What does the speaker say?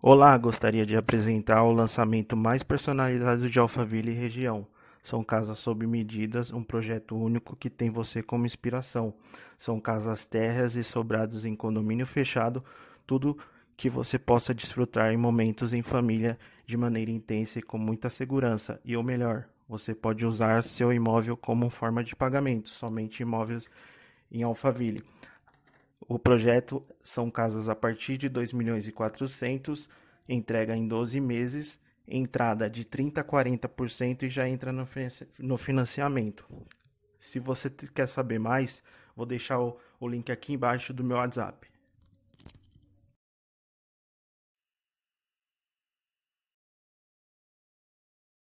Olá, gostaria de apresentar o lançamento mais personalizado de Alphaville e região. São casas sob medidas, um projeto único que tem você como inspiração. São casas terras e sobrados em condomínio fechado, tudo que você possa desfrutar em momentos em família de maneira intensa e com muita segurança. E o melhor, você pode usar seu imóvel como forma de pagamento, somente imóveis em Alphaville. O projeto são casas a partir de 2 milhões e 400, entrega em 12 meses, entrada de 30 a 40% e já entra no financiamento. Se você quer saber mais, vou deixar o, o link aqui embaixo do meu WhatsApp.